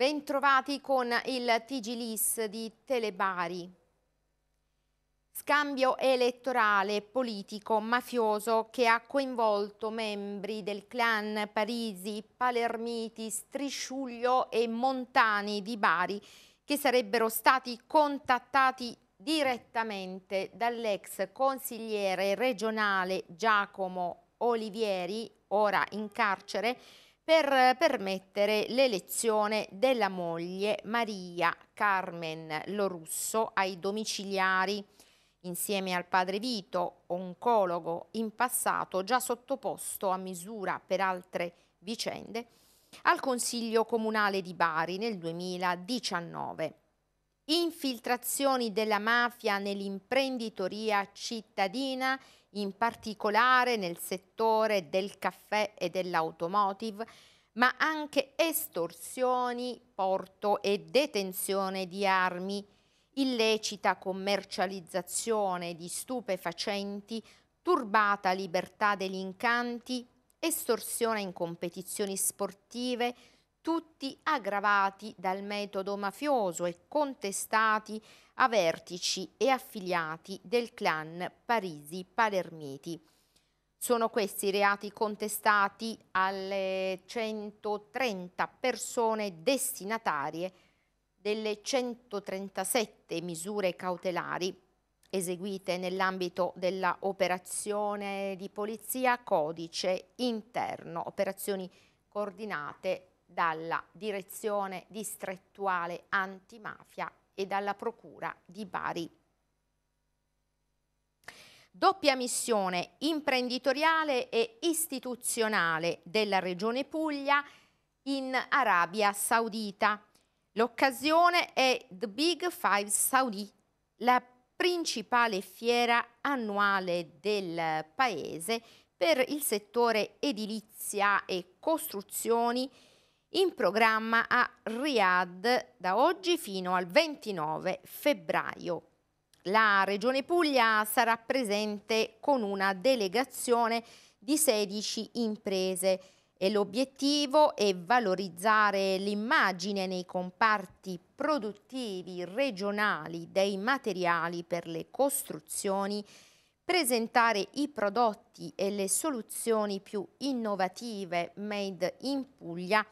Bentrovati con il TG Lis di Telebari. Scambio elettorale politico mafioso che ha coinvolto membri del clan Parisi, Palermiti, Strisciuglio e Montani di Bari che sarebbero stati contattati direttamente dall'ex consigliere regionale Giacomo Olivieri, ora in carcere, per permettere l'elezione della moglie Maria Carmen Lorusso ai domiciliari, insieme al padre Vito, oncologo in passato già sottoposto a misura per altre vicende, al Consiglio Comunale di Bari nel 2019 infiltrazioni della mafia nell'imprenditoria cittadina, in particolare nel settore del caffè e dell'automotive, ma anche estorsioni, porto e detenzione di armi, illecita commercializzazione di stupefacenti, turbata libertà delinquanti, estorsione in competizioni sportive, tutti aggravati dal metodo mafioso e contestati a vertici e affiliati del clan Parisi Palermiti. Sono questi i reati contestati alle 130 persone destinatarie delle 137 misure cautelari eseguite nell'ambito della operazione di polizia codice interno, operazioni coordinate dalla direzione distrettuale antimafia e dalla procura di Bari. Doppia missione imprenditoriale e istituzionale della Regione Puglia in Arabia Saudita. L'occasione è The Big Five Saudi, la principale fiera annuale del paese per il settore edilizia e costruzioni in programma a Riyadh da oggi fino al 29 febbraio. La Regione Puglia sarà presente con una delegazione di 16 imprese e l'obiettivo è valorizzare l'immagine nei comparti produttivi regionali dei materiali per le costruzioni presentare i prodotti e le soluzioni più innovative made in Puglia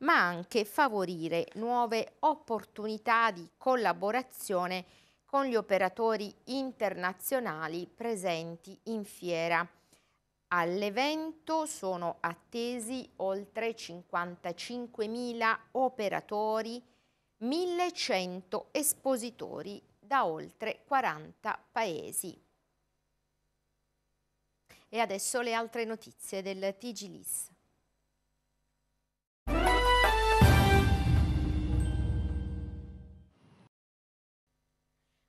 ma anche favorire nuove opportunità di collaborazione con gli operatori internazionali presenti in fiera. All'evento sono attesi oltre 55.000 operatori, 1.100 espositori da oltre 40 paesi. E adesso le altre notizie del TG LIS.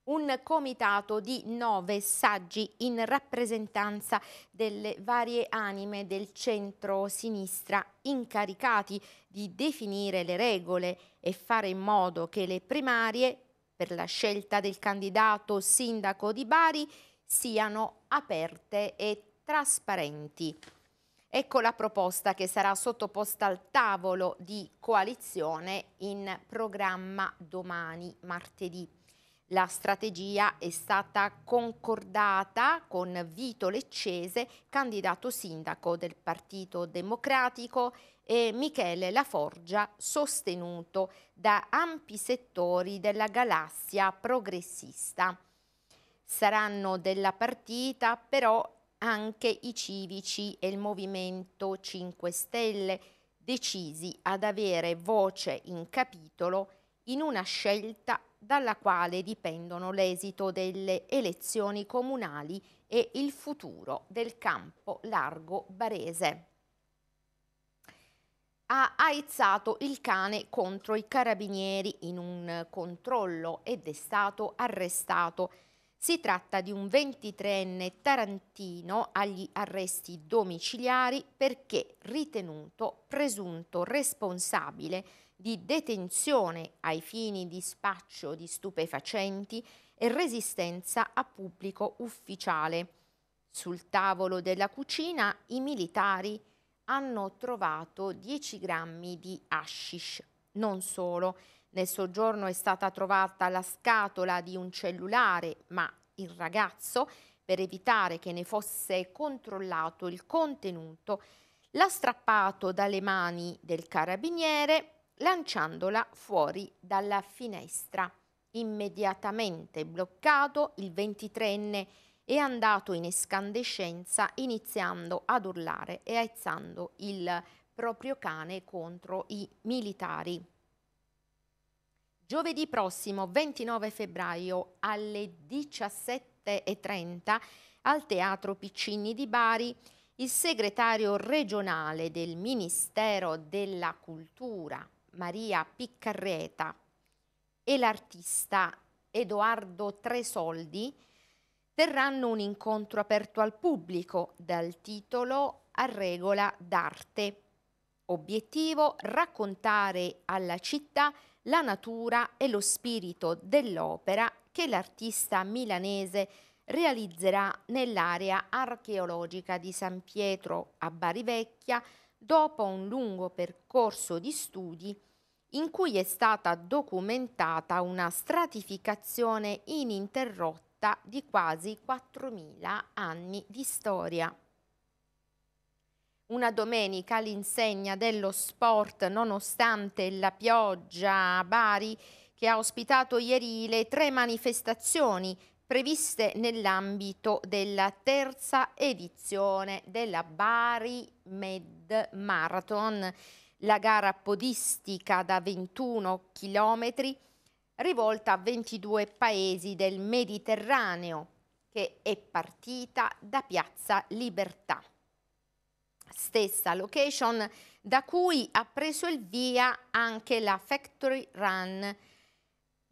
un comitato di nove saggi in rappresentanza delle varie anime del centro-sinistra incaricati di definire le regole e fare in modo che le primarie per la scelta del candidato sindaco di Bari siano aperte e trasparenti. Ecco la proposta che sarà sottoposta al tavolo di coalizione in programma domani martedì. La strategia è stata concordata con Vito Leccese, candidato sindaco del Partito Democratico, e Michele Laforgia, sostenuto da ampi settori della galassia progressista. Saranno della partita però anche i civici e il Movimento 5 Stelle, decisi ad avere voce in capitolo in una scelta dalla quale dipendono l'esito delle elezioni comunali e il futuro del campo largo barese. Ha aizzato il cane contro i carabinieri in un controllo ed è stato arrestato. Si tratta di un 23enne tarantino agli arresti domiciliari perché ritenuto presunto responsabile di detenzione ai fini di spaccio di stupefacenti e resistenza a pubblico ufficiale. Sul tavolo della cucina i militari hanno trovato 10 grammi di hashish. Non solo, nel soggiorno è stata trovata la scatola di un cellulare, ma il ragazzo, per evitare che ne fosse controllato il contenuto, l'ha strappato dalle mani del carabiniere lanciandola fuori dalla finestra. Immediatamente bloccato, il 23enne è andato in escandescenza iniziando ad urlare e aizzando il proprio cane contro i militari. Giovedì prossimo 29 febbraio alle 17.30 al Teatro Piccini di Bari il segretario regionale del Ministero della Cultura Maria Piccarreta e l'artista Edoardo Tresoldi terranno un incontro aperto al pubblico dal titolo A regola d'arte. Obiettivo raccontare alla città la natura e lo spirito dell'opera che l'artista milanese realizzerà nell'area archeologica di San Pietro a Bari Vecchia dopo un lungo percorso di studi in cui è stata documentata una stratificazione ininterrotta di quasi 4.000 anni di storia. Una domenica l'insegna dello sport, nonostante la pioggia a Bari, che ha ospitato ieri le tre manifestazioni previste nell'ambito della terza edizione della Bari Med Marathon, la gara podistica da 21 km rivolta a 22 paesi del Mediterraneo che è partita da Piazza Libertà. Stessa location da cui ha preso il via anche la Factory Run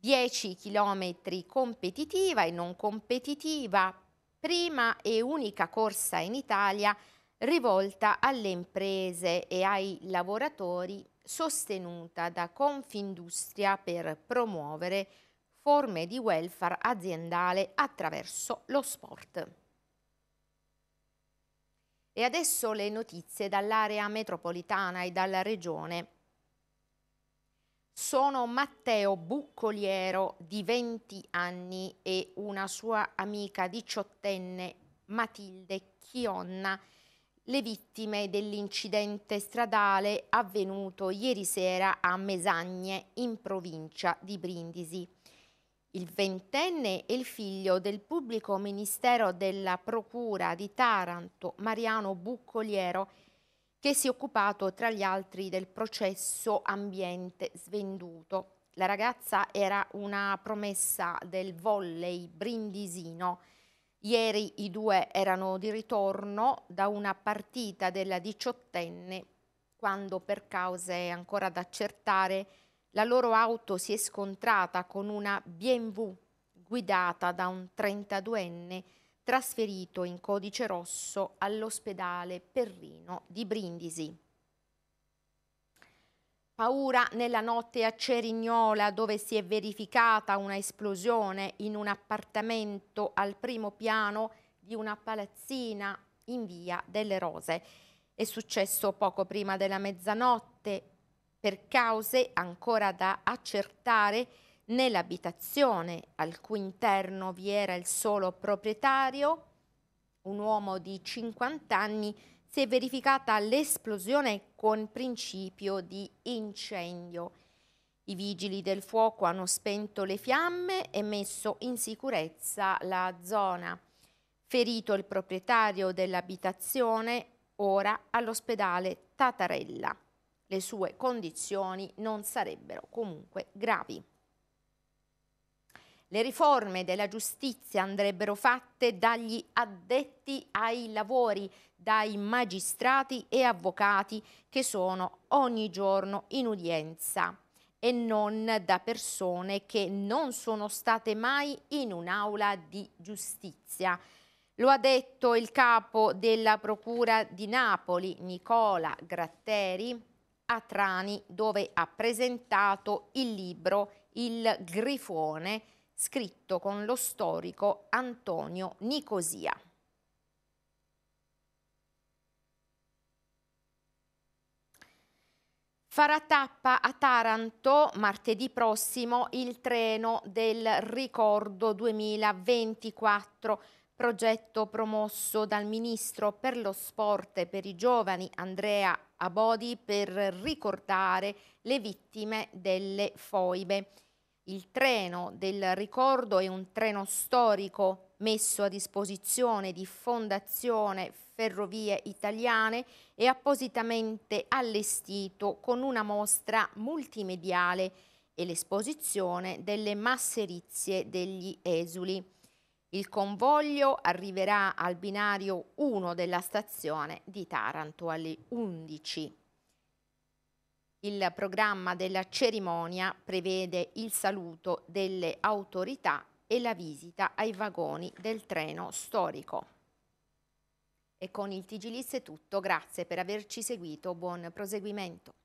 10 km competitiva e non competitiva, prima e unica corsa in Italia rivolta alle imprese e ai lavoratori sostenuta da Confindustria per promuovere forme di welfare aziendale attraverso lo sport. E adesso le notizie dall'area metropolitana e dalla regione sono Matteo Buccoliero di 20 anni e una sua amica diciottenne Matilde Chionna, le vittime dell'incidente stradale avvenuto ieri sera a Mesagne in provincia di Brindisi. Il ventenne e il figlio del pubblico ministero della Procura di Taranto, Mariano Buccoliero, che si è occupato tra gli altri del processo ambiente svenduto. La ragazza era una promessa del volley brindisino. Ieri i due erano di ritorno da una partita della diciottenne quando per cause ancora da accertare la loro auto si è scontrata con una BMW guidata da un 32enne trasferito in codice rosso all'ospedale Perrino di Brindisi. Paura nella notte a Cerignola dove si è verificata una esplosione in un appartamento al primo piano di una palazzina in via delle Rose. È successo poco prima della mezzanotte per cause ancora da accertare Nell'abitazione al cui interno vi era il solo proprietario, un uomo di 50 anni, si è verificata l'esplosione con principio di incendio. I vigili del fuoco hanno spento le fiamme e messo in sicurezza la zona. Ferito il proprietario dell'abitazione, ora all'ospedale Tatarella. Le sue condizioni non sarebbero comunque gravi. Le riforme della giustizia andrebbero fatte dagli addetti ai lavori, dai magistrati e avvocati che sono ogni giorno in udienza e non da persone che non sono state mai in un'aula di giustizia. Lo ha detto il capo della Procura di Napoli, Nicola Gratteri, a Trani, dove ha presentato il libro Il Grifone, scritto con lo storico Antonio Nicosia. Farà tappa a Taranto martedì prossimo il treno del ricordo 2024, progetto promosso dal ministro per lo sport e per i giovani Andrea Abodi per ricordare le vittime delle foibe. Il treno del ricordo è un treno storico messo a disposizione di Fondazione Ferrovie Italiane e appositamente allestito con una mostra multimediale e l'esposizione delle masserizie degli esuli. Il convoglio arriverà al binario 1 della stazione di Taranto alle 11. Il programma della cerimonia prevede il saluto delle autorità e la visita ai vagoni del treno storico. E con il Tigilis è tutto, grazie per averci seguito, buon proseguimento.